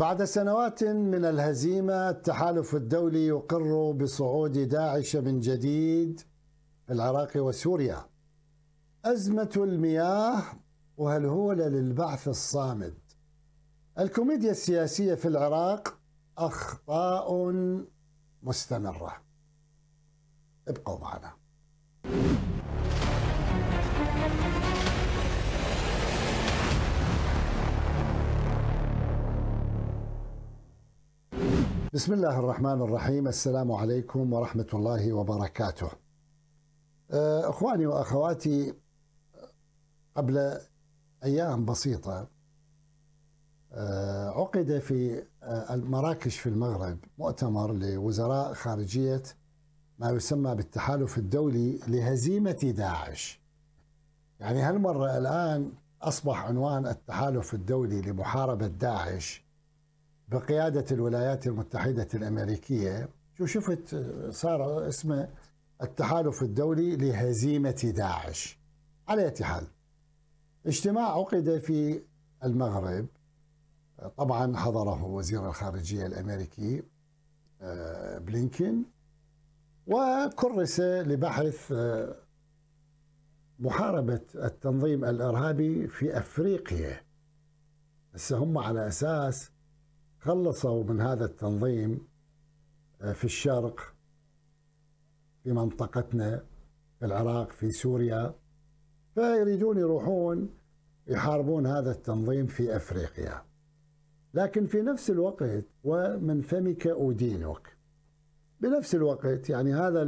بعد سنوات من الهزيمة التحالف الدولي يقر بصعود داعش من جديد في العراق وسوريا أزمة المياه وهلهولة للبعث الصامد الكوميديا السياسية في العراق أخطاء مستمرة ابقوا معنا بسم الله الرحمن الرحيم السلام عليكم ورحمة الله وبركاته أه، أخواني وأخواتي قبل أيام بسيطة أه، عقد في أه، مراكش في المغرب مؤتمر لوزراء خارجية ما يسمى بالتحالف الدولي لهزيمة داعش يعني هالمرة الآن أصبح عنوان التحالف الدولي لمحاربة داعش بقيادة الولايات المتحدة الأمريكية وشفت صار اسمه التحالف الدولي لهزيمة داعش على أي حال اجتماع عقد في المغرب طبعا حضره وزير الخارجية الأمريكي آه، بلينكين وكرس لبحث آه، محاربة التنظيم الإرهابي في أفريقيا هسه هم على أساس خلصوا من هذا التنظيم آه، في الشرق في منطقتنا في العراق في سوريا فيريدون يروحون يحاربون هذا التنظيم في افريقيا لكن في نفس الوقت ومن فمك ادينك بنفس الوقت يعني هذا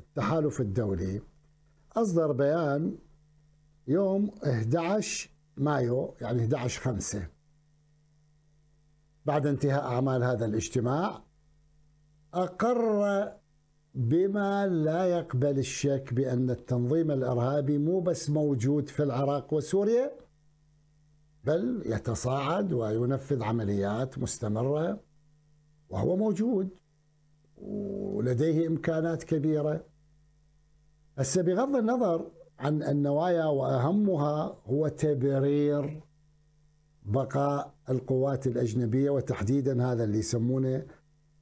التحالف الدولي اصدر بيان يوم 11 مايو يعني 11 5 بعد انتهاء أعمال هذا الاجتماع أقر بما لا يقبل الشك بأن التنظيم الإرهابي مو بس موجود في العراق وسوريا بل يتصاعد وينفذ عمليات مستمرة وهو موجود ولديه إمكانات كبيرة هسه بغض النظر عن النوايا وأهمها هو تبرير بقاء القوات الأجنبية وتحديدا هذا اللي يسمونه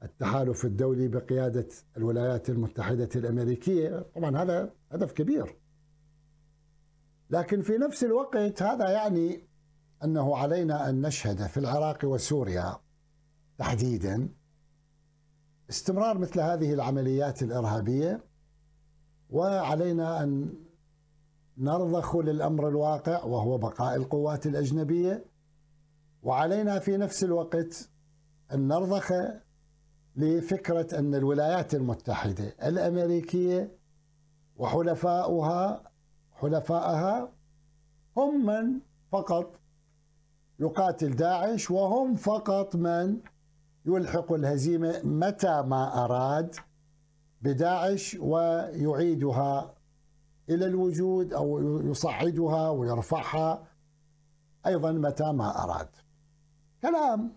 التحالف الدولي بقيادة الولايات المتحدة الأمريكية طبعا هذا هدف كبير لكن في نفس الوقت هذا يعني أنه علينا أن نشهد في العراق وسوريا تحديدا استمرار مثل هذه العمليات الإرهابية وعلينا أن نرضخ للأمر الواقع وهو بقاء القوات الأجنبية وعلينا في نفس الوقت أن نرضخ لفكرة أن الولايات المتحدة الأمريكية وحلفاؤها حلفائها هم من فقط يقاتل داعش وهم فقط من يلحق الهزيمة متى ما أراد بداعش ويعيدها إلى الوجود أو يصعدها ويرفعها أيضا متى ما أراد كلام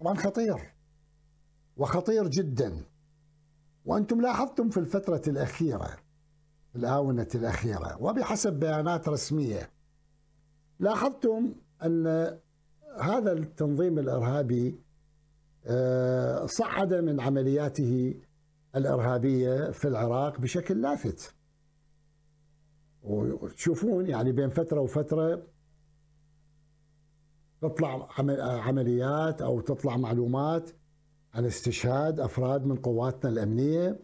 طبعا خطير وخطير جدا وأنتم لاحظتم في الفترة الأخيرة الآونة الأخيرة وبحسب بيانات رسمية لاحظتم أن هذا التنظيم الإرهابي آه، صعد من عملياته الإرهابية في العراق بشكل لافت وتشوفون يعني بين فترة وفترة تطلع عمليات او تطلع معلومات عن استشهاد افراد من قواتنا الامنيه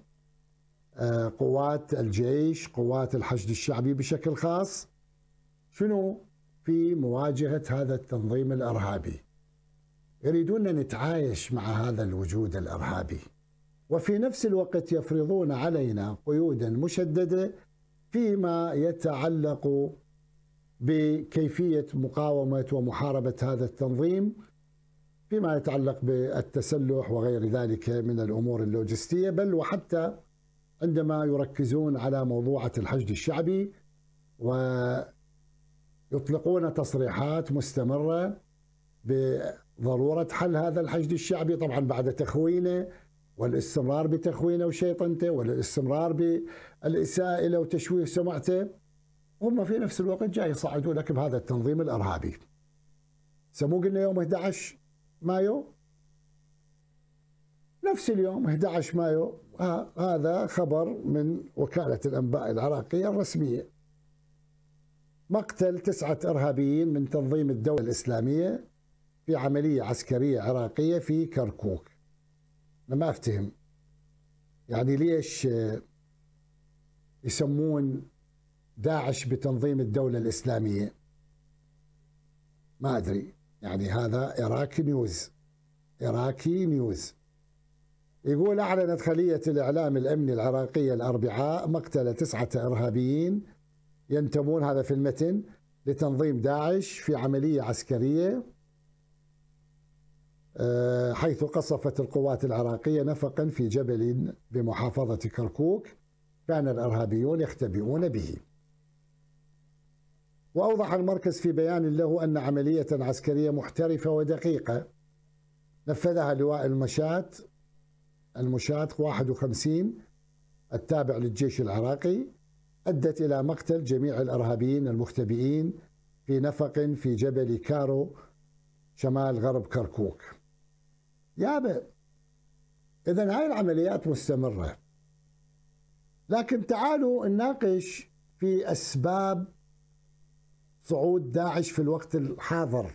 آه، قوات الجيش قوات الحشد الشعبي بشكل خاص شنو في مواجهه هذا التنظيم الارهابي يريدون نتعايش مع هذا الوجود الارهابي وفي نفس الوقت يفرضون علينا قيودا مشدده فيما يتعلق بكيفيه مقاومه ومحاربه هذا التنظيم فيما يتعلق بالتسلح وغير ذلك من الامور اللوجستيه بل وحتى عندما يركزون على موضوعه الحشد الشعبي ويطلقون تصريحات مستمره بضروره حل هذا الحشد الشعبي طبعا بعد تخوينه والاستمرار بتخوينه وشيطنته والاستمرار بالاساءه له وتشويه سمعته هم في نفس الوقت جاي يصعدوا لك بهذا التنظيم الارهابي. سمو قلنا يوم 11 مايو نفس اليوم 11 مايو هذا خبر من وكالة الأنباء العراقية الرسمية مقتل تسعة إرهابيين من تنظيم الدولة الإسلامية في عملية عسكرية عراقية في كركوك أنا ما أفتهم يعني ليش يسمون داعش بتنظيم الدولة الإسلامية ما أدري يعني هذا إراكي نيوز إراكي نيوز يقول أعلنت خلية الإعلام الأمني العراقية الأربعاء مقتل تسعة إرهابيين ينتمون هذا في المتن لتنظيم داعش في عملية عسكرية آه، حيث قصفت القوات العراقية نفقا في جبل بمحافظة كركوك كان الإرهابيون يختبئون به وأوضح المركز في بيان له أن عملية عسكرية محترفة ودقيقة نفذها لواء المشاة المشاة 51 التابع للجيش العراقي أدت إلى مقتل جميع الإرهابيين المختبئين في نفق في جبل كارو شمال غرب كركوك يابا إذا هاي العمليات مستمرة لكن تعالوا نناقش في أسباب صعود داعش في الوقت الحاضر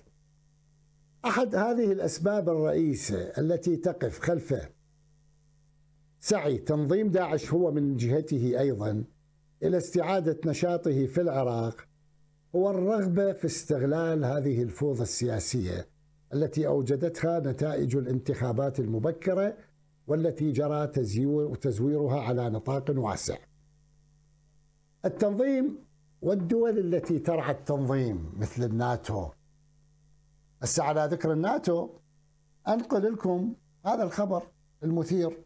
احد هذه الاسباب الرئيسه التي تقف خلفه سعي تنظيم داعش هو من جهته ايضا الى استعاده نشاطه في العراق هو الرغبه في استغلال هذه الفوضى السياسيه التي اوجدتها نتائج الانتخابات المبكره والتي جرى تزويرها على نطاق واسع. التنظيم والدول التي ترعى التنظيم مثل الناتو بس على ذكر الناتو انقل لكم هذا الخبر المثير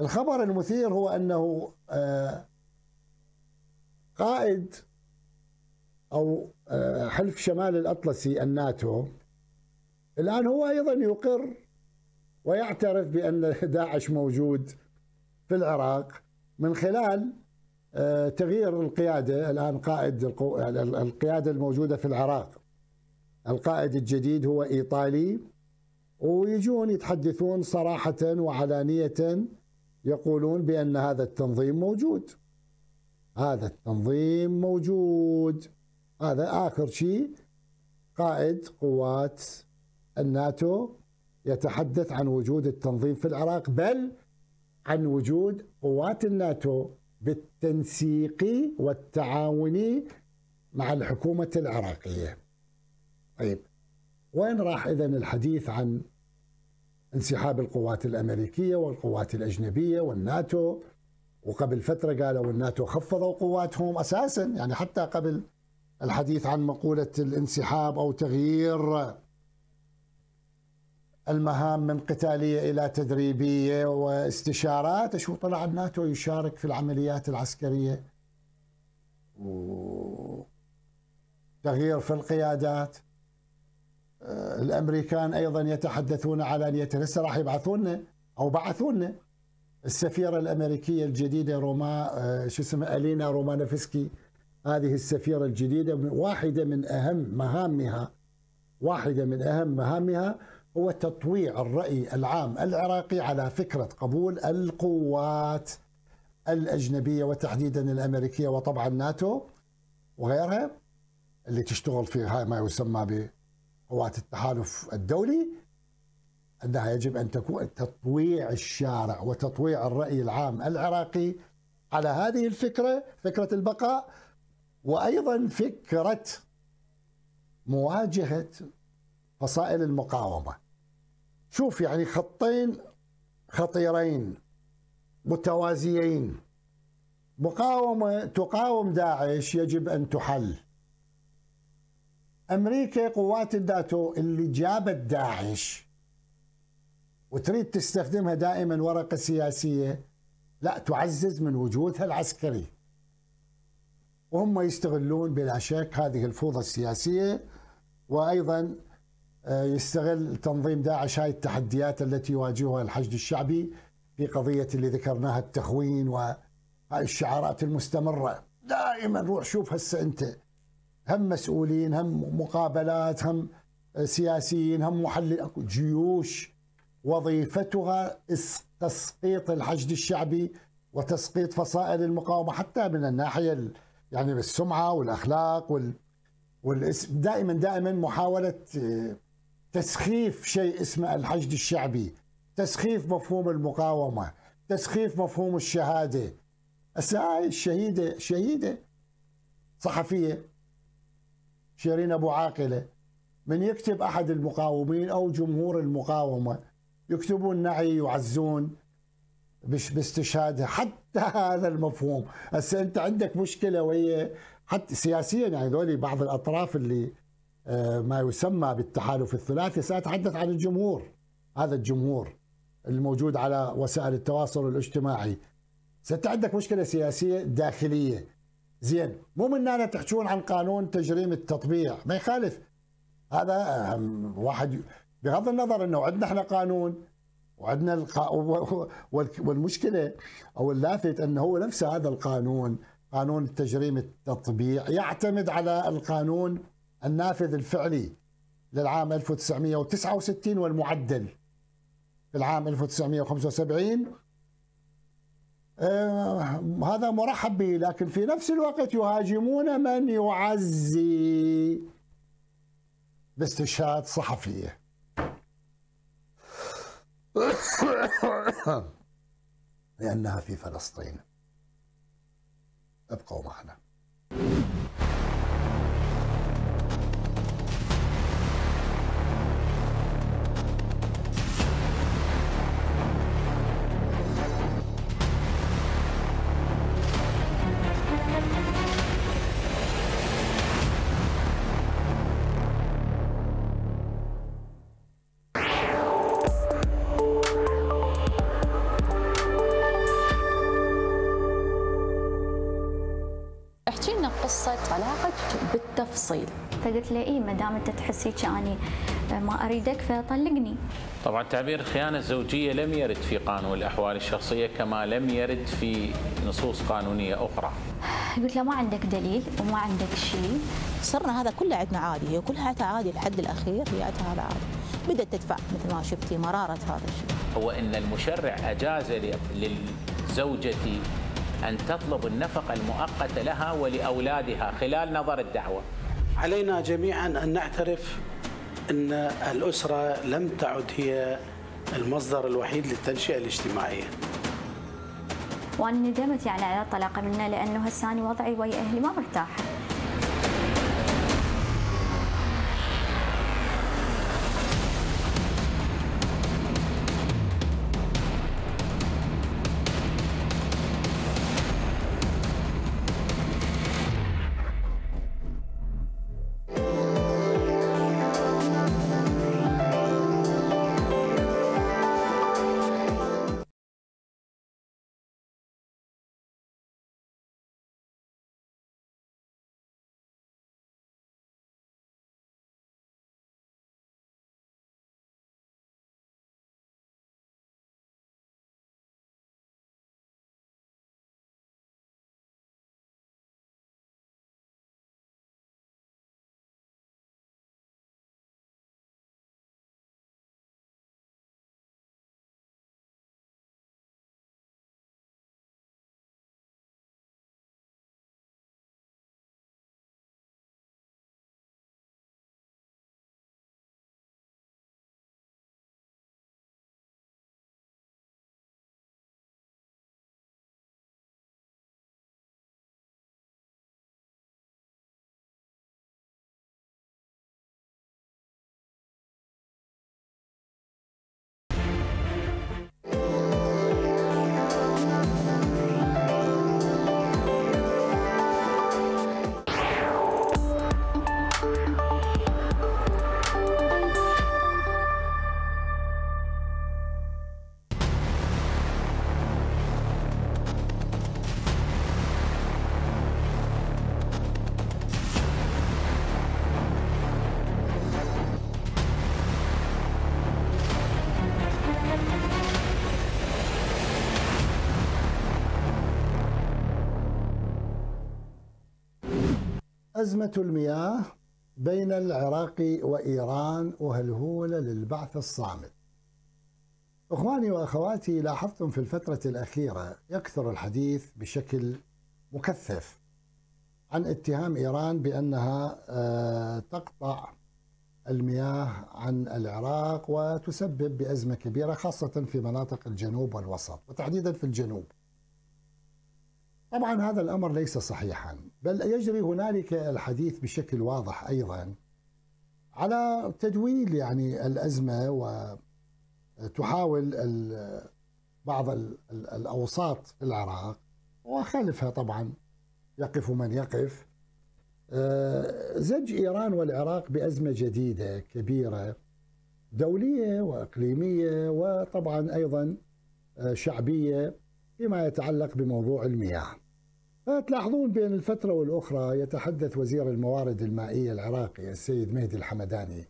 الخبر المثير هو انه آه، قائد او آه، حلف شمال الاطلسي الناتو الان هو ايضا يقر ويعترف بان داعش موجود في العراق من خلال آه، تغيير القياده الان قائد يعني القياده الموجوده في العراق القائد الجديد هو ايطالي ويجون يتحدثون صراحه وعلانيه يقولون بان هذا التنظيم موجود هذا التنظيم موجود هذا اخر شيء قائد قوات الناتو يتحدث عن وجود التنظيم في العراق بل عن وجود قوات الناتو بالتنسيق والتعاون مع الحكومة العراقية طيب وين راح إذا الحديث عن انسحاب القوات الأمريكية والقوات الأجنبية والناتو وقبل فترة قالوا الناتو خفضوا قواتهم أساسا يعني حتى قبل الحديث عن مقولة الانسحاب أو تغيير المهام من قتالية إلى تدريبية واستشارات شو طلع الناتو يشارك في العمليات العسكرية وتغيير في القيادات آه، الأمريكان أيضا يتحدثون علانية هسه راح يبعثون أو بعثون السفيرة الأمريكية الجديدة روما آه، شو اسمها ألينا رومانوفسكي هذه السفيرة الجديدة واحدة من أهم مهامها واحدة من أهم مهامها هو تطويع الرأي العام العراقي على فكرة قبول القوات الأجنبية وتحديدا الأمريكية وطبعا ناتو وغيرها اللي تشتغل في ما يسمى بقوات التحالف الدولي أنها يجب أن تكون تطويع الشارع وتطويع الرأي العام العراقي على هذه الفكرة فكرة البقاء وأيضا فكرة مواجهة فصائل المقاومة شوف يعني خطين خطيرين متوازيين مقاومة تقاوم داعش يجب أن تحل أمريكا قوات الداتو اللي جابت داعش وتريد تستخدمها دائما ورقة سياسية لا تعزز من وجودها العسكري وهم يستغلون بلا شك هذه الفوضى السياسية وأيضا يستغل تنظيم داعش هاي التحديات التي يواجهها الحشد الشعبي في قضية اللي ذكرناها التخوين وهاي الشعارات المستمرة دائما روح شوف هسه أنت هم مسؤولين هم مقابلات هم سياسيين هم محلل جيوش وظيفتها تسقيط الحشد الشعبي وتسقيط فصائل المقاومة حتى من الناحية يعني بالسمعة والأخلاق وال والاسم دائما دائما محاولة تسخيف شيء اسمه الحشد الشعبي تسخيف مفهوم المقاومة تسخيف مفهوم الشهادة هسه هاي الشهيدة شهيدة صحفية شيرين أبو عاقلة من يكتب أحد المقاومين أو جمهور المقاومة يكتبون نعي يعزون باستشهاده باستشهادها حتى هذا المفهوم هسه انت عندك مشكله وهي حتى سياسيا يعني ذولي بعض الاطراف اللي آه، ما يسمى بالتحالف الثلاثي سأتحدث عن الجمهور هذا الجمهور الموجود على وسائل التواصل الاجتماعي ست عندك مشكلة سياسية داخلية زين مو من أنا تحجون عن قانون تجريم التطبيع ما يخالف هذا واحد بغض النظر انه عندنا احنا قانون وعندنا الق... والمشكله او اللافت انه هو نفس هذا القانون قانون التجريم التطبيع يعتمد على القانون النافذ الفعلي للعام 1969 والمعدل في العام 1975 آه هذا مرحب به لكن في نفس الوقت يهاجمون من يعزي باستشهاد صحفية لأنها في فلسطين ابقوا معنا قلت له اي ما دام انت تحس هيك اني آه، ما اريدك فطلقني. طبعا تعبير الخيانه الزوجيه لم يرد في قانون الاحوال الشخصيه كما لم يرد في نصوص قانونيه اخرى. قلت له ما عندك دليل وما عندك شيء. صرنا هذا كله عندنا عادي هي كلها عادي الحد الاخير هي هذا عادي. بدات تدفع مثل ما شفتي مراره هذا الشيء. هو ان المشرع اجاز للزوجه أن تطلب النفقة المؤقتة لها ولأولادها خلال نظر الدعوة علينا جميعا أن نعترف أن الأسرة لم تعد هي المصدر الوحيد للتنشئة الاجتماعية وأنا ندمت يعني على الطلاق منه لأنه هساني وضعي ويا أهلي ما مرتاح أزمة المياه بين العراق وإيران وهلهولة للبعث الصامت إخواني وأخواتي لاحظتم في الفترة الأخيرة يكثر الحديث بشكل مكثف عن اتهام إيران بأنها آه، تقطع المياه عن العراق وتسبب بأزمة كبيرة خاصة في مناطق الجنوب والوسط وتحديدا في الجنوب طبعا هذا الأمر ليس صحيحا بل يجري هنالك الحديث بشكل واضح ايضا على تدويل يعني الازمه وتحاول بعض الاوساط في العراق وخلفها طبعا يقف من يقف آه، زج ايران والعراق بازمه جديده كبيره دوليه واقليميه وطبعا ايضا آه، شعبيه فيما يتعلق بموضوع المياه تلاحظون بين الفترة والأخرى يتحدث وزير الموارد المائية العراقي السيد مهدي الحمداني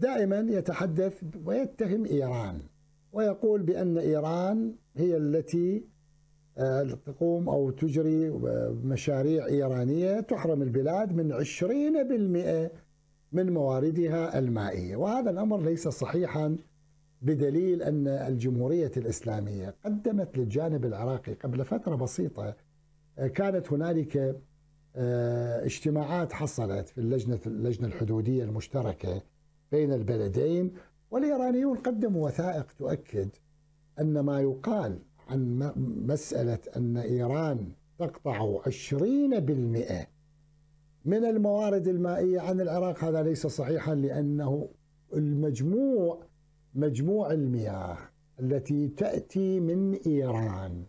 دائما يتحدث ويتهم إيران ويقول بأن إيران هي التي آه، تقوم أو تجري آه، مشاريع إيرانية تحرم البلاد من 20% من مواردها المائية وهذا الأمر ليس صحيحا بدليل أن الجمهورية الإسلامية قدمت للجانب العراقي قبل فترة بسيطة كانت هنالك آه، اجتماعات حصلت في اللجنة اللجنة الحدودية المشتركة بين البلدين والإيرانيون قدموا وثائق تؤكد أن ما يقال عن مسألة أن إيران تقطع 20% من الموارد المائية عن العراق هذا ليس صحيحا لأنه المجموع مجموع المياه التي تأتي من إيران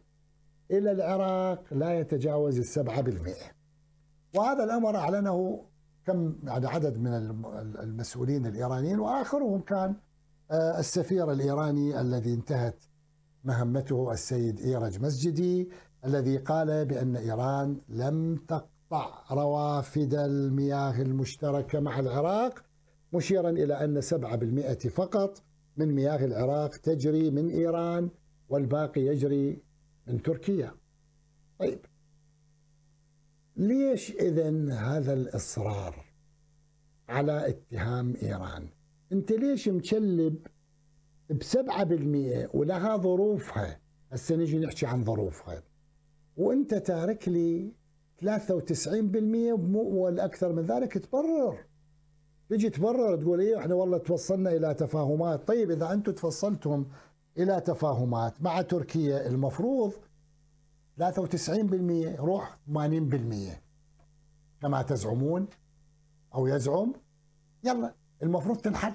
إلى العراق لا يتجاوز السبعة بالمئة وهذا الأمر أعلنه كم يعني عدد من المسؤولين الإيرانيين وآخرهم كان آه، السفير الإيراني الذي انتهت مهمته السيد إيرج مسجدي الذي قال بأن إيران لم تقطع روافد المياه المشتركة مع العراق مشيرا إلى أن 7% فقط من مياه العراق تجري من إيران والباقي يجري من تركيا طيب ليش إذا هذا الإصرار على اتهام إيران أنت ليش مكلب ب 7% ولها ظروفها هسه نجي نحكي عن ظروفها وانت تارك لي 93% والاكثر من ذلك تبرر تجي تبرر تقول ايه احنا والله توصلنا الى تفاهمات طيب اذا انتم تفصلتم الى تفاهمات مع تركيا المفروض 93% روح 80% كما تزعمون او يزعم يلا المفروض تنحل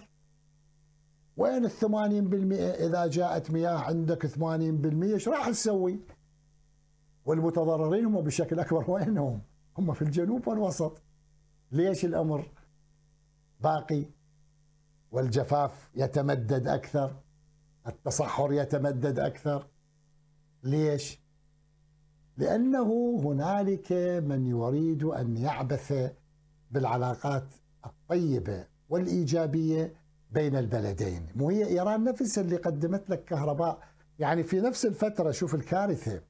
وين الثمانين بالمئة إذا جاءت مياه عندك ثمانين بالمئة إيش راح تسوي والمتضررين هم بشكل أكبر وينهم هم في الجنوب والوسط ليش الأمر باقي والجفاف يتمدد أكثر التصحر يتمدد أكثر ليش؟ لأنه هنالك من يريد أن يعبث بالعلاقات الطيبة والإيجابية بين البلدين مو هي إيران نفسها اللي قدمت لك كهرباء يعني في نفس الفترة شوف الكارثة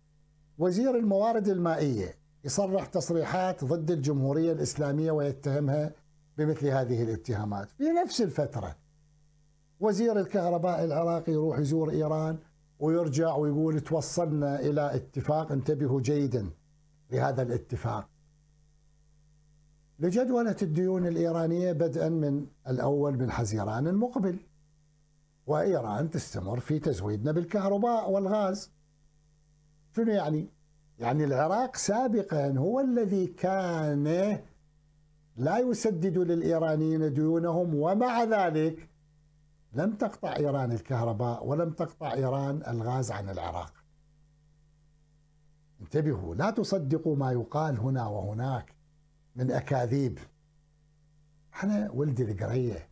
وزير الموارد المائية يصرح تصريحات ضد الجمهورية الإسلامية ويتهمها بمثل هذه الاتهامات في نفس الفترة وزير الكهرباء العراقي يروح يزور إيران ويرجع ويقول توصلنا إلى اتفاق انتبهوا جيدا لهذا الاتفاق لجدولة الديون الإيرانية بدءا من الأول من حزيران المقبل وإيران تستمر في تزويدنا بالكهرباء والغاز شنو يعني؟ يعني العراق سابقا هو الذي كان لا يسدد للإيرانيين ديونهم ومع ذلك لم تقطع إيران الكهرباء ولم تقطع إيران الغاز عن العراق انتبهوا لا تصدقوا ما يقال هنا وهناك من أكاذيب أنا ولدي القرية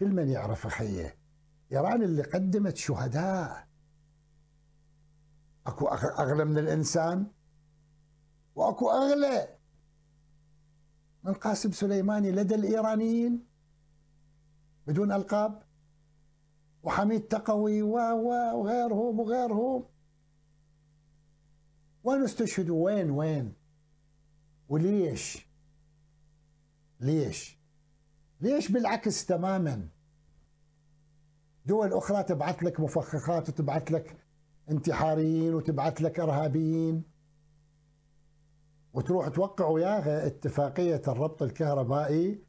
كل من يعرف اخيه إيران اللي قدمت شهداء أكو أغلى من الإنسان وأكو أغلى من قاسم سليماني لدى الإيرانيين بدون ألقاب وحميد تقوي و وغيرهم وغيرهم وين استشهدوا وين وين وليش ليش ليش بالعكس تماما دول أخرى تبعث لك مفخخات وتبعث لك انتحاريين وتبعث لك إرهابيين وتروح توقع وياها اتفاقية الربط الكهربائي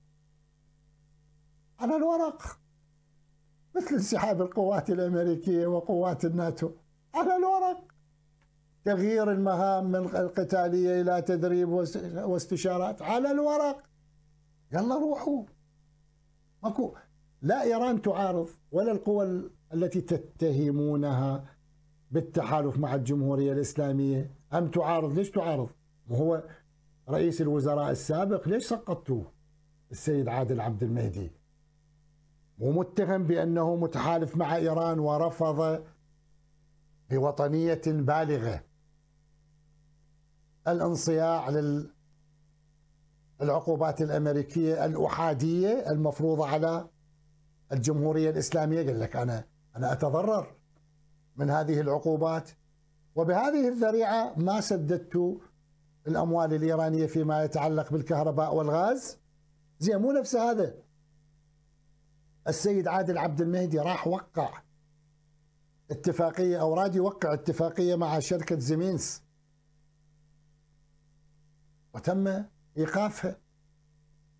على الورق مثل انسحاب القوات الأمريكية وقوات الناتو على الورق تغيير المهام من القتالية إلى تدريب واستشارات على الورق يلا روحوا ماكو لا إيران تعارض ولا القوى التي تتهمونها بالتحالف مع الجمهورية الإسلامية أم تعارض ليش تعارض هو رئيس الوزراء السابق ليش سقطتوه السيد عادل عبد المهدي ومتهم بأنه متحالف مع إيران ورفض بوطنية بالغة الانصياع للعقوبات الأمريكية الأحادية المفروضة على الجمهورية الإسلامية قال لك أنا أنا أتضرر من هذه العقوبات وبهذه الذريعة ما سددت الأموال الإيرانية فيما يتعلق بالكهرباء والغاز زين مو نفس هذا السيد عادل عبد المهدي راح وقع اتفاقية أو راد يوقع اتفاقية مع شركة زيمينس وتم إيقافها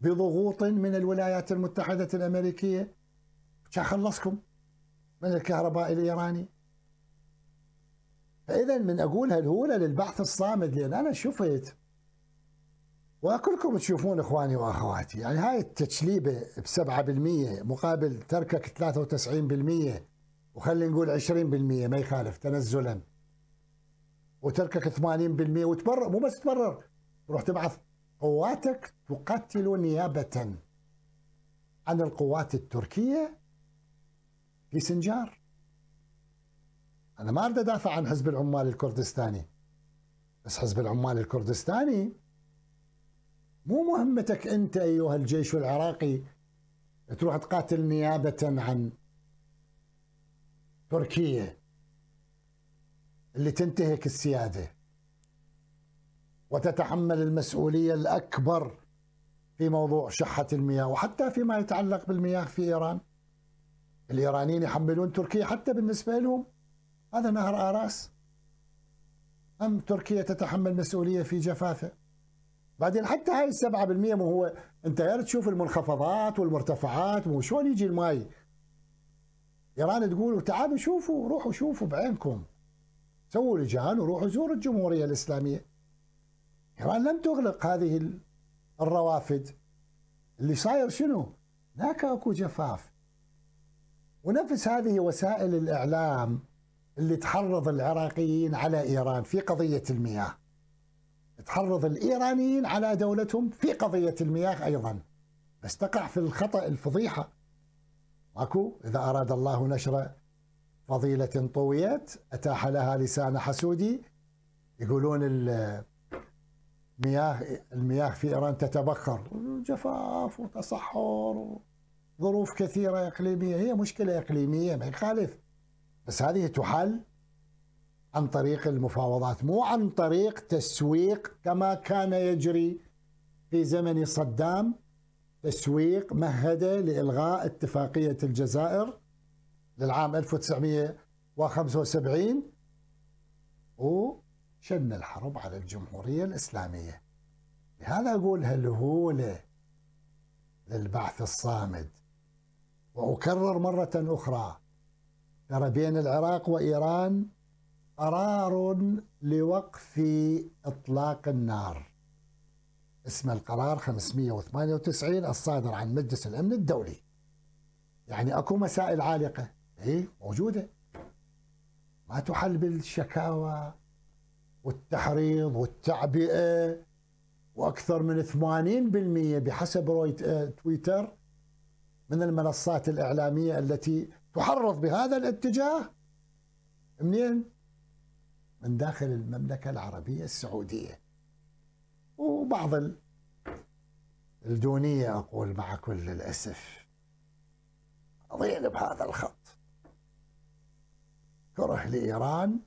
بضغوط من الولايات المتحدة الأمريكية خلصكم من الكهرباء الإيراني فإذا من أقولها الأولى للبحث الصامد لأن أنا شفت وكلكم تشوفون اخواني واخواتي يعني هاي التشليبه ب 7% مقابل تركك 93% وخلينا نقول 20% ما يخالف تنزلا وتركك 80% وتبرر مو بس تبرر تروح تبعث قواتك تقاتل نيابه عن القوات التركيه في سنجار انا ما اريد ادافع عن حزب العمال الكردستاني بس حزب العمال الكردستاني مو مهمتك أنت أيها الجيش العراقي تروح تقاتل نيابة عن تركيا اللي تنتهك السيادة وتتحمل المسؤولية الأكبر في موضوع شحة المياه وحتى فيما يتعلق بالمياه في إيران الإيرانيين يحملون تركيا حتى بالنسبة لهم هذا نهر آراس أم تركيا تتحمل مسؤولية في جفافه بعدين حتى هاي السبعة بالمية مو هو انت غير تشوف المنخفضات والمرتفعات مو شلون يجي الماي ايران تقول تعالوا شوفوا روحوا شوفوا بعينكم سووا لجان وروحوا زوروا الجمهورية الإسلامية إيران لم تغلق هذه الروافد اللي صاير شنو؟ هناك اكو جفاف ونفس هذه وسائل الإعلام اللي تحرض العراقيين على إيران في قضية المياه تحرض الإيرانيين على دولتهم في قضية المياه أيضا بس تقع في الخطأ الفضيحة ماكو إذا أراد الله نشر فضيلة طويت أتاح لها لسان حسودي يقولون المياه المياه في إيران تتبخر جفاف وتصحر وظروف كثيرة إقليمية هي مشكلة إقليمية ما يخالف بس هذه تحل عن طريق المفاوضات مو عن طريق تسويق كما كان يجري في زمن صدام تسويق مهد لإلغاء اتفاقية الجزائر للعام 1975 وشن الحرب على الجمهورية الإسلامية لهذا أقول هالهوله للبعث الصامد وأكرر مرة أخرى ترى بين العراق وإيران قرار لوقف إطلاق النار اسم القرار 598 الصادر عن مجلس الأمن الدولي يعني أكو مسائل عالقة هي موجودة ما تحل بالشكاوى والتحريض والتعبئة وأكثر من 80% بحسب رويت آه، تويتر من المنصات الإعلامية التي تحرض بهذا الاتجاه منين؟ من داخل المملكة العربية السعودية وبعض الدونية أقول مع كل الأسف أضيل بهذا الخط كره لإيران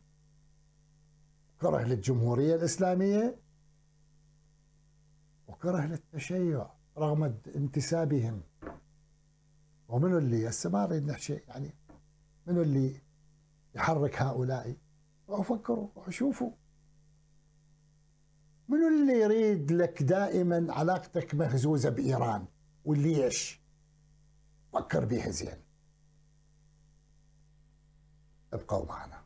كره للجمهورية الإسلامية وكره للتشيع رغم انتسابهم ومنو اللي هسه ما اريد نحكي يعني منو اللي يحرك هؤلاء وأفكروا شوفوا منو اللي يريد لك دائما علاقتك مهزوزة بإيران وليش فكر بيها زين ابقوا معنا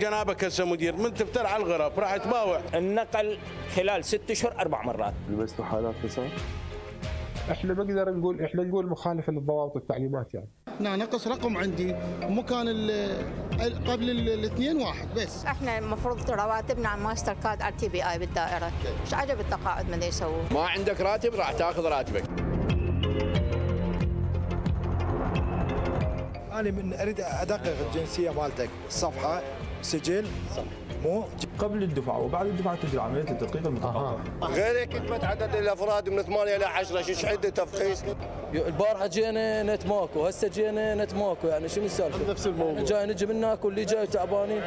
جنابك هسه مدير من تفتر على الغرف راح تباوع النقل خلال ست اشهر اربع مرات لبستوا حالات نساء؟ احنا بقدر نقول احنا نقول مخالفه للضوابط والتعليمات يعني احنا نقص رقم عندي مكان قبل الاثنين واحد بس احنا المفروض رواتبنا على ماستر كارد ار تي بي اي بالدائره مش عجب التقاعد من يسووه ما عندك راتب راح تاخذ راتبك انا من اريد ادقق الجنسيه مالتك صفحه سجل مو قبل الدفعه وبعد الدفعه تجري عمليه التدقيق المتقاطع غير هيك ما تعدد الافراد من 8 الى 10 شو عده تفخيص البارحه جينا نت ماكو هسه جينا نت ماكو يعني شنو السالفه نفس الموضوع جاي نجي من هناك واللي جاي تعبانين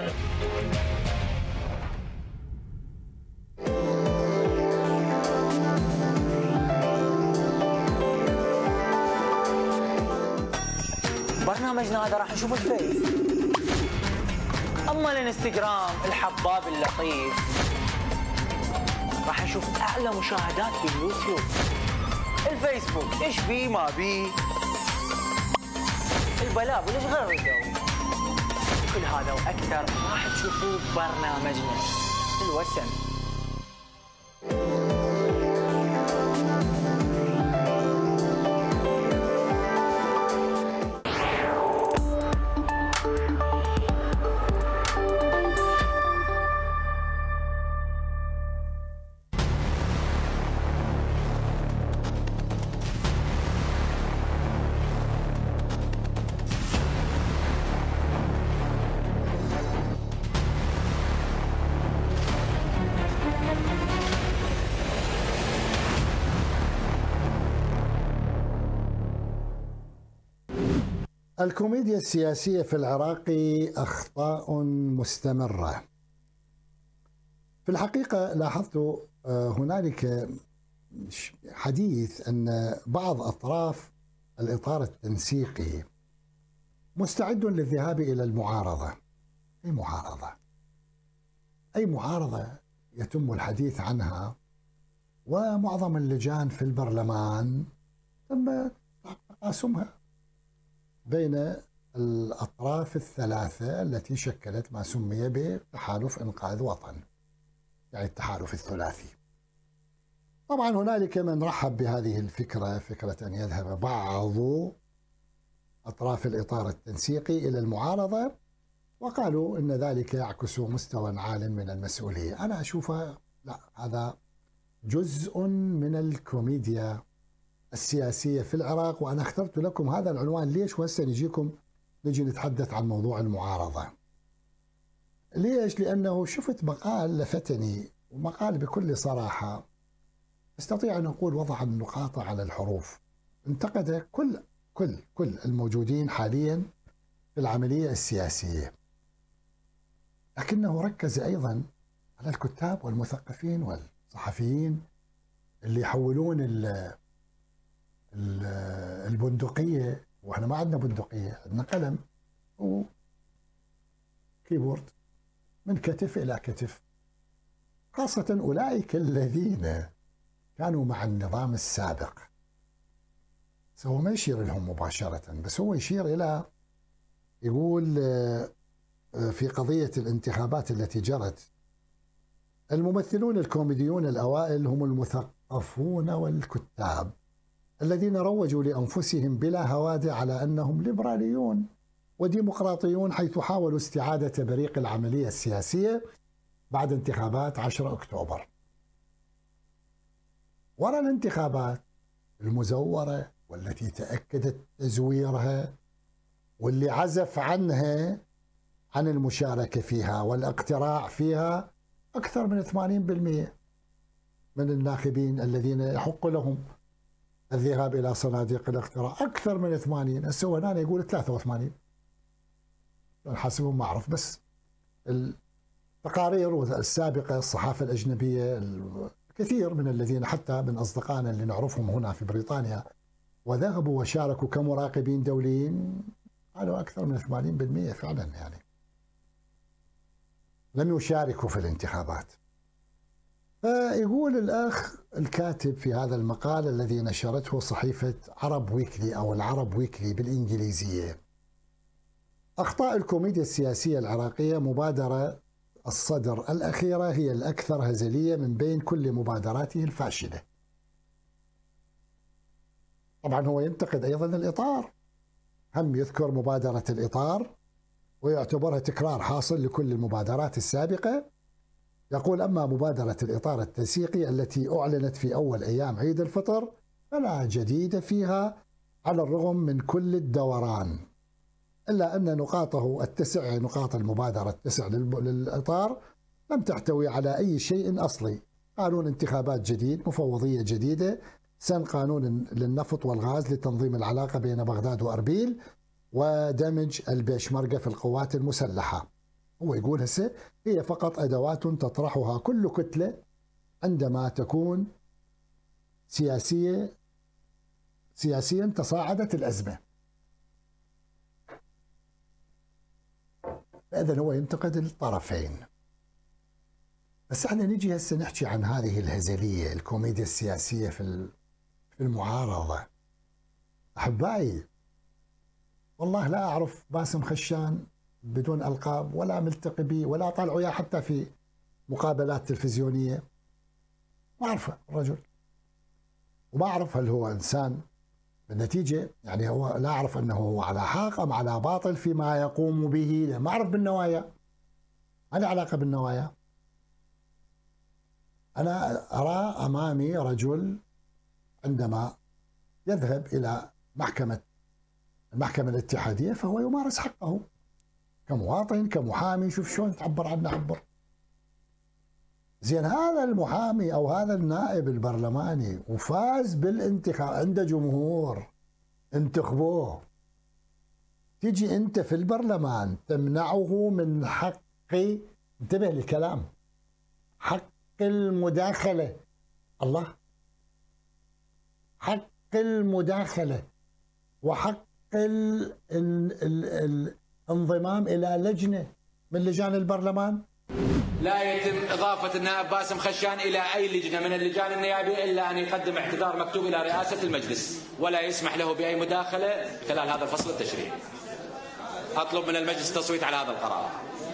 برنامجنا هذا راح نشوف الفيس اما الانستغرام الحباب اللطيف راح نشوف اعلى مشاهدات في اليوتيوب الفيسبوك ايش بي ما بي البلاب والاشغال غير كل هذا واكثر راح تشوفوه برنامجنا الوسم الكوميديا السياسية في العراق أخطاء مستمرة في الحقيقة لاحظت آه، هنالك حديث أن بعض أطراف الإطار التنسيقي مستعد للذهاب إلى المعارضة أي معارضة أي معارضة يتم الحديث عنها ومعظم اللجان في البرلمان تم تقاسمها بين الأطراف الثلاثة التي شكلت ما سمي بتحالف إنقاذ وطن يعني التحالف الثلاثي طبعا هنالك من رحب بهذه الفكرة فكرة أن يذهب بعض أطراف الإطار التنسيقي إلى المعارضة وقالوا إن ذلك يعكس مستوى عال من المسؤولية أنا أشوفها لا هذا جزء من الكوميديا السياسية في العراق وأنا اخترت لكم هذا العنوان ليش وهسه نجيكم نجي نتحدث عن موضوع المعارضة ليش؟ لأنه شفت مقال لفتني ومقال بكل صراحة استطيع أن أقول وضع النقاط على الحروف انتقد كل كل كل الموجودين حاليا في العملية السياسية لكنه ركز أيضا على الكتاب والمثقفين والصحفيين اللي يحولون البندقيه واحنا ما عندنا بندقيه عندنا قلم وكيبورد من كتف الى كتف خاصه اولئك الذين كانوا مع النظام السابق بس هو ما يشير لهم مباشره بس هو يشير الى يقول آه، في قضيه الانتخابات التي جرت الممثلون الكوميديون الاوائل هم المثقفون والكتاب الذين روجوا لأنفسهم بلا هوادع على أنهم ليبراليون وديمقراطيون حيث حاولوا استعادة بريق العملية السياسية بعد انتخابات 10 أكتوبر وراء الانتخابات المزورة والتي تأكدت تزويرها واللي عزف عنها عن المشاركة فيها والاقتراع فيها أكثر من 80% من الناخبين الذين يحق لهم الذهاب الى صناديق الاقتراع اكثر من 80 هسه هو هنا يقول 83 حسبهم ما اعرف بس التقارير السابقه الصحافه الاجنبيه كثير من الذين حتى من اصدقائنا اللي نعرفهم هنا في بريطانيا وذهبوا وشاركوا كمراقبين دوليين قالوا اكثر من 80% فعلا يعني لم يشاركوا في الانتخابات يقول الأخ الكاتب في هذا المقال الذي نشرته صحيفة عرب ويكلي أو العرب ويكلي بالإنجليزية أخطاء الكوميديا السياسية العراقية مبادرة الصدر الأخيرة هي الأكثر هزلية من بين كل مبادراته الفاشلة طبعا هو ينتقد أيضا الإطار هم يذكر مبادرة الإطار ويعتبرها تكرار حاصل لكل المبادرات السابقة يقول أما مبادرة الإطار التنسيقي التي أعلنت في أول أيام عيد الفطر فلا جديد فيها على الرغم من كل الدوران إلا أن نقاطه التسع نقاط المبادرة التسع للإطار لم تحتوي على أي شيء أصلي قانون انتخابات جديد مفوضية جديدة سن قانون للنفط والغاز لتنظيم العلاقة بين بغداد وأربيل ودمج البيشمركة في القوات المسلحة هو يقول هسه هي فقط أدوات تطرحها كل كتلة عندما تكون سياسية سياسيا تصاعدت الأزمة فإذا هو ينتقد الطرفين بس احنا نجي هسه نحكي عن هذه الهزلية الكوميديا السياسية في في المعارضة أحبائي والله لا أعرف باسم خشان بدون ألقاب ولا ملتقي به ولا طالعوا إياه حتى في مقابلات تلفزيونية ما أعرفه الرجل وما أعرف هل هو إنسان بالنتيجة يعني هو لا أعرف أنه هو على حق أم على باطل فيما يقوم به ما أعرف بالنوايا ما لي علاقة بالنوايا أنا أرى أمامي رجل عندما يذهب إلى محكمة المحكمة الاتحادية فهو يمارس حقه كمواطن كمحامي شوف شلون تعبر عن عبر زين هذا المحامي او هذا النائب البرلماني وفاز بالانتخاب عنده جمهور انتخبوه تجي انت في البرلمان تمنعه من حق انتبه للكلام حق المداخله الله حق المداخله وحق ال ال ال ال انضمام إلى لجنة من لجان البرلمان لا يتم إضافة النائب باسم خشان إلى أي لجنة من اللجان النيابية إلا أن يقدم اعتذار مكتوب إلى رئاسة المجلس ولا يسمح له بأي مداخلة خلال هذا الفصل التشريعي أطلب من المجلس التصويت على هذا القرار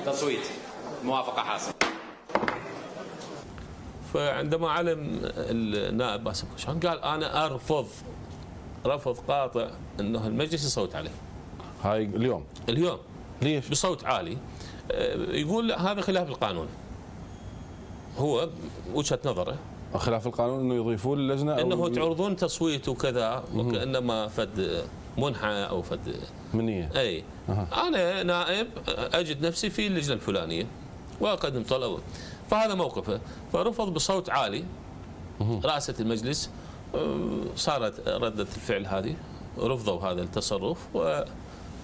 تصويت موافقة حاصلة فعندما علم النائب باسم خشان قال أنا أرفض رفض قاطع أنه المجلس يصوت عليه هاي اليوم اليوم ليش؟ بصوت عالي آه، يقول هذا خلاف القانون هو وجهه نظره خلاف القانون انه يضيفون للجنه انه تعرضون تصويت وكذا وكانما فد منحة او فد منيه اي أه. انا نائب اجد نفسي في اللجنه الفلانيه واقدم طلب فهذا موقفه فرفض بصوت عالي رئاسه المجلس آه، صارت رده الفعل هذه رفضوا هذا التصرف و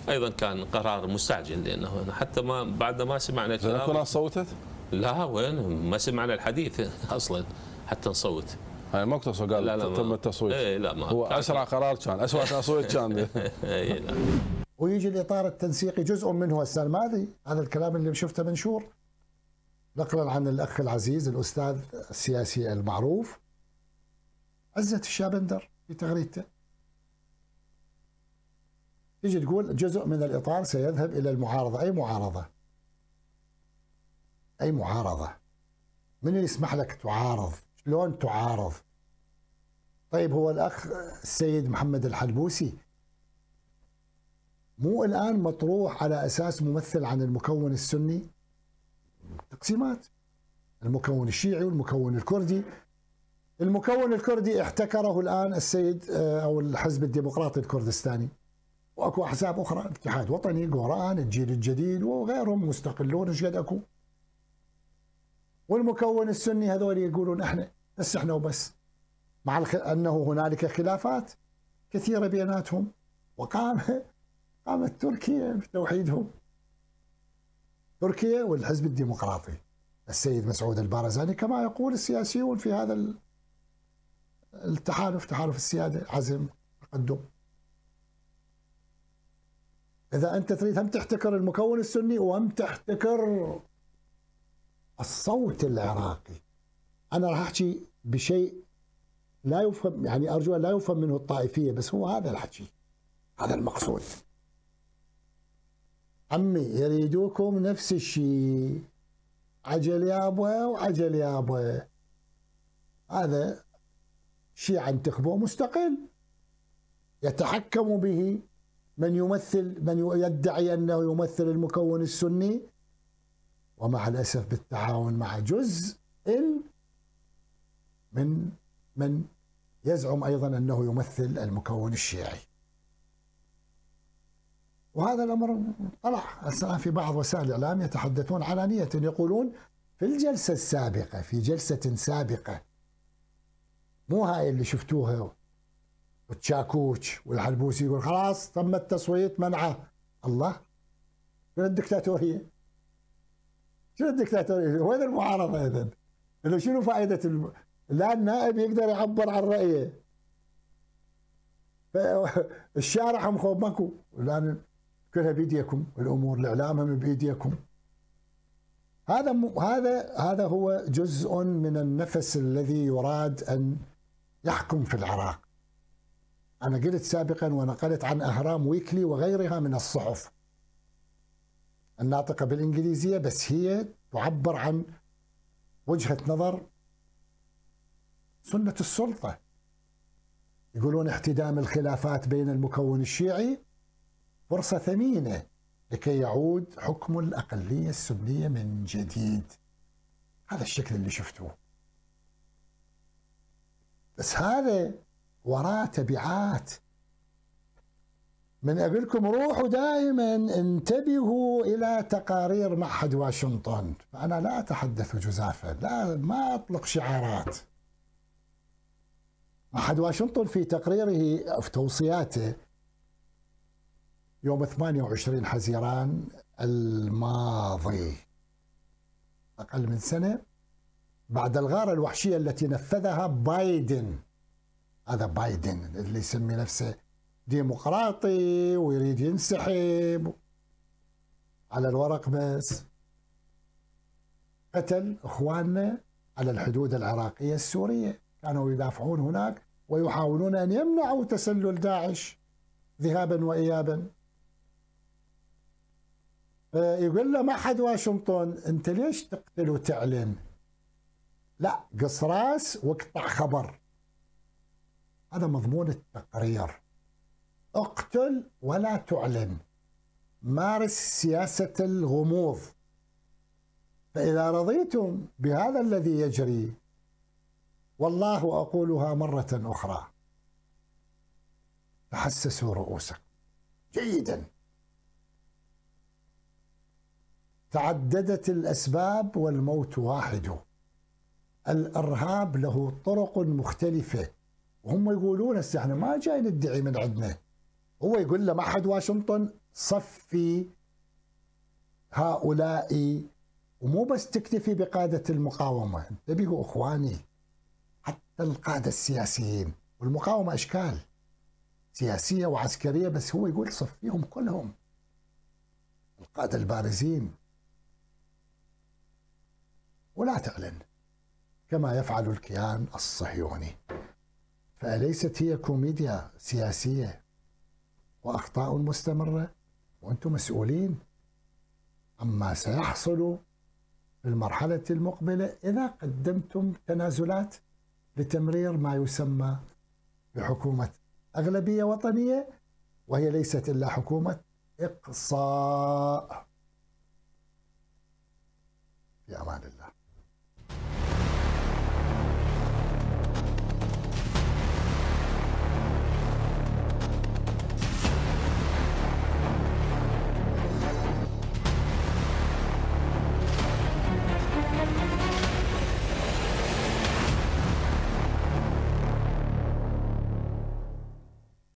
ايضا كان قرار مستعجل لانه حتى ما بعد ما سمعنا الكلام صوتت؟ لا وين ما سمعنا الحديث اصلا حتى نصوت يعني ما كنت قال لا لا تم التصويت ايه لا ما هو اسرع قرار كان اسرع تصويت كان إيه، ويجي الاطار التنسيقي جزء منه هسه الماضي هذا الكلام اللي شفته منشور نقلا عن الاخ العزيز الاستاذ السياسي المعروف عزت الشابندر في تغريدته تيجي تقول جزء من الاطار سيذهب الى المعارضه، اي معارضه؟ اي معارضه؟ من اللي يسمح لك تعارض؟ شلون تعارض؟ طيب هو الاخ السيد محمد الحلبوسي مو الان مطروح على اساس ممثل عن المكون السني؟ تقسيمات المكون الشيعي والمكون الكردي المكون الكردي احتكره الان السيد آه، او الحزب الديمقراطي الكردستاني واكو احزاب اخرى اتحاد وطني قوران الجيل الجديد وغيرهم مستقلون ايش قد اكو والمكون السني هذول يقولون احنا بس احنا وبس مع انه هنالك خلافات كثيره بيناتهم وقام قامت تركيا بتوحيدهم تركيا والحزب الديمقراطي السيد مسعود البارزاني كما يقول السياسيون في هذا التحالف تحالف السياده عزم تقدم إذا أنت تريد هم تحتكر المكون السني وهم تحتكر الصوت العراقي أنا راح أحكي بشيء لا يفهم يعني أرجو أن لا يفهم منه الطائفية بس هو هذا الحكي هذا المقصود عمي يريدوكم نفس الشيء عجل يابا وعجل يابا هذا شيعة انتخبوه مستقل يتحكم به من يمثل من يدعي انه يمثل المكون السني ومع الاسف بالتعاون مع جزء من من يزعم ايضا انه يمثل المكون الشيعي. وهذا الامر طلع الان في بعض وسائل الاعلام يتحدثون علانيه يقولون في الجلسه السابقه في جلسه سابقه مو هاي اللي شفتوها والتشاكوش والحلبوسي يقول خلاص تم التصويت منعه الله شنو الدكتاتوريه؟ شنو الدكتاتوريه؟ وين المعارضه اذا؟ انه شنو فائده الم... لا النائب يقدر يعبر عن رايه الشارع هم خوب ماكو الان كلها بايديكم الامور الاعلام هم بايديكم هذا م... هذا هذا هو جزء من النفس الذي يراد ان يحكم في العراق أنا قلت سابقا ونقلت عن أهرام ويكلي وغيرها من الصحف الناطقة بالإنجليزية بس هي تعبر عن وجهة نظر سنة السلطة يقولون احتدام الخلافات بين المكون الشيعي فرصة ثمينة لكي يعود حكم الأقلية السنية من جديد هذا الشكل اللي شفتوه بس هذا وراه تبعات من أقولكم روحوا دائما انتبهوا إلى تقارير معهد واشنطن فأنا لا أتحدث جزافا لا ما أطلق شعارات معهد واشنطن في تقريره في توصياته يوم 28 حزيران الماضي أقل من سنة بعد الغارة الوحشية التي نفذها بايدن هذا بايدن اللي يسمي نفسه ديمقراطي ويريد ينسحب على الورق بس قتل اخواننا على الحدود العراقيه السوريه كانوا يدافعون هناك ويحاولون ان يمنعوا تسلل داعش ذهابا وايابا فيقول آه، له معهد واشنطن انت ليش تقتل وتعلن؟ لا قص راس واقطع خبر هذا مضمون التقرير اقتل ولا تعلن مارس سياسة الغموض فإذا رضيتم بهذا الذي يجري والله أقولها مرة أخرى تحسسوا رؤوسكم جيدا تعددت الأسباب والموت واحد الإرهاب له طرق مختلفة وهم يقولون هسه احنا ما جاي ندعي من عندنا هو يقول له معهد واشنطن صفي هؤلاء ومو بس تكتفي بقادة المقاومة انتبهوا اخواني حتى القادة السياسيين والمقاومة اشكال سياسية وعسكرية بس هو يقول صفيهم كلهم القادة البارزين ولا تعلن كما يفعل الكيان الصهيوني أليست هي كوميديا سياسية وأخطاء مستمرة وأنتم مسؤولين عما سيحصل في المرحلة المقبلة إذا قدمتم تنازلات لتمرير ما يسمى بحكومة أغلبية وطنية وهي ليست إلا حكومة إقصاء في أمان الله